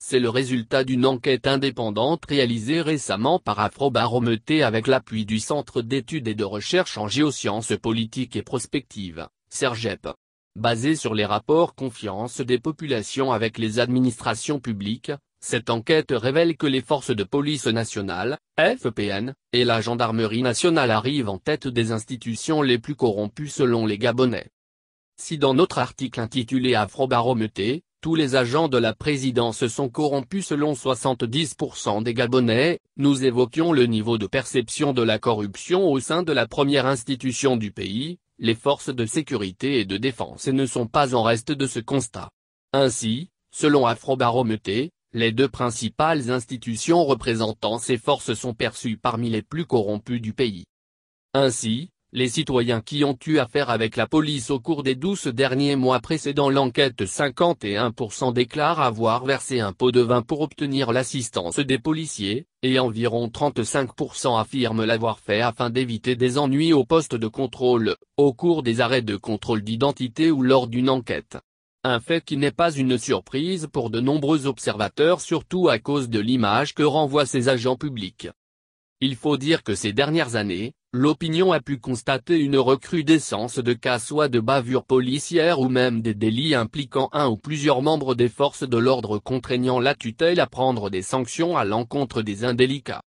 C'est le résultat d'une enquête indépendante réalisée récemment par Afrobarometé avec l'appui du Centre d'études et de recherche en géosciences politiques et prospectives, SERGEP. Basée sur les rapports confiance des populations avec les administrations publiques, cette enquête révèle que les forces de police nationale, FPN, et la gendarmerie nationale arrivent en tête des institutions les plus corrompues selon les Gabonais. Si dans notre article intitulé Afrobarometé, tous les agents de la présidence sont corrompus selon 70% des Gabonais, nous évoquions le niveau de perception de la corruption au sein de la première institution du pays, les forces de sécurité et de défense ne sont pas en reste de ce constat. Ainsi, selon Afrobaromètre, les deux principales institutions représentant ces forces sont perçues parmi les plus corrompues du pays. Ainsi, les citoyens qui ont eu affaire avec la police au cours des douze derniers mois précédant l'enquête 51% déclarent avoir versé un pot de vin pour obtenir l'assistance des policiers, et environ 35% affirment l'avoir fait afin d'éviter des ennuis au poste de contrôle, au cours des arrêts de contrôle d'identité ou lors d'une enquête. Un fait qui n'est pas une surprise pour de nombreux observateurs surtout à cause de l'image que renvoient ces agents publics. Il faut dire que ces dernières années, l'opinion a pu constater une recrudescence de cas soit de bavures policières ou même des délits impliquant un ou plusieurs membres des forces de l'ordre contraignant la tutelle à prendre des sanctions à l'encontre des indélicats.